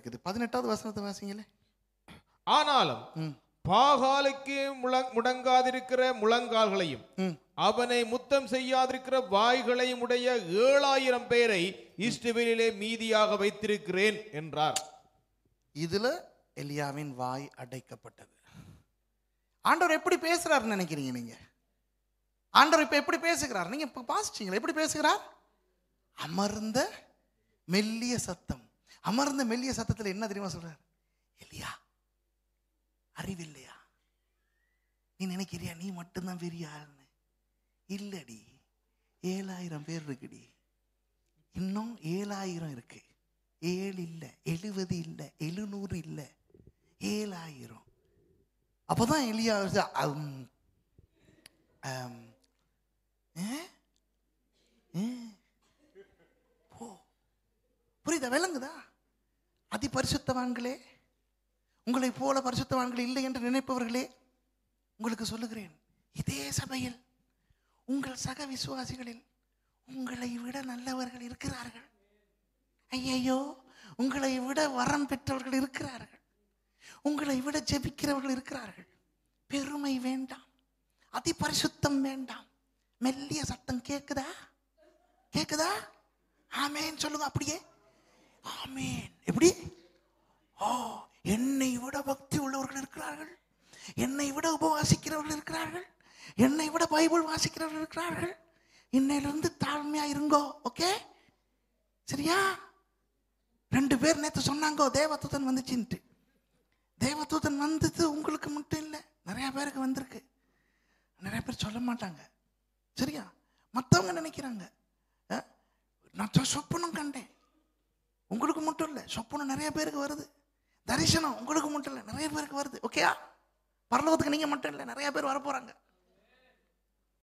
இருக்குது பதினெட்டாவது வசனத்தை வாசிங்களே ஆனாலும் பாகாலுக்கு முடங்காதிருக்கிற முழங்கால்களையும் அவனை முத்தம் செய்யாதிருக்கிற வாய்களையும் உடைய ஏழாயிரம் பேரை இஷ்டவெளியிலே மீதியாக வைத்திருக்கிறேன் என்றார் இதுல எலியாவின் வாய் அடைக்கப்பட்டது ஆண்டவர் எப்படி பேசுறாரு நினைக்கிறீங்க நீங்க ஆண்டவர் இப்ப எப்படி பேசுகிறார் நீங்க பாசிச்சீங்களா எப்படி பேசுகிறார் அமர்ந்த மெல்லிய சத்தம் அமர்ந்த மெல்லிய சத்தத்தில் என்ன தெரியுமா சொல்றார் இல்லையா அறிவில்லையா நீ நினைக்கிறியா நீ மட்டும்தான் பெரிய ஆள்னு இல்லடி ஏழாயிரம் பேர் இருக்குடி இன்னும் ஏழாயிரம் இருக்கு ஏழு இல்லை எழுபது இல்லை எழுநூறு இல்லை ஏழாயிரம் அப்போதான் எலியா இதை விளங்குதா அதி பரிசுத்தவான்களே உங்களை போல பரிசுத்தவான்கள் இல்லை என்று நினைப்பவர்களே உங்களுக்கு சொல்லுகிறேன் இதே சபையில் உங்கள் சக விசுவாசிகளில் உங்களை விட நல்லவர்கள் இருக்கிறார்கள் ஐயையோ உங்களை விட வரம் பெற்றவர்கள் இருக்கிறார்கள் உங்களை விட ஜெபிக்கிறவர்கள் இருக்கிறார்கள் பெருமை வேண்டாம் அதி பரிசுத்தம் வேண்டாம் மெல்லிய சத்தம் கேட்குதா கேட்குதா ஆமேன்னு சொல்லுங்க அப்படியே ஆமீன் எப்படி ஓ என்னை விட பக்தி உள்ளவர்கள் இருக்கிறார்கள் என்னை விட உபவாசிக்கிறவர்கள் இருக்கிறார்கள் என்னை விட பைபிள் வாசிக்கிறவர்கள் இருக்கிறார்கள் இன்னையிலிருந்து தாழ்மையா இருங்கோ ஓகே சரியா ரெண்டு பேர் நேற்று சொன்னாங்கோ தேவத்துவன் வந்துச்சுன்ட்டு தேவத்துவன் வந்தது உங்களுக்கு மட்டும் இல்லை நிறைய பேருக்கு வந்திருக்கு நிறைய பேர் சொல்ல மாட்டாங்க சரியா மற்றவங்க நினைக்கிறாங்க நான் சொப்பனும் கண்டேன் உங்களுக்கு மட்டும் இல்லை சொப்பனம் நிறைய பேருக்கு வருது தரிசனம் உங்களுக்கு மட்டும் இல்லை நிறைய பேருக்கு வருது ஓகேயா பரலோகத்துக்கு நீங்கள் மட்டும் இல்லை நிறைய பேர் வரப்போகிறாங்க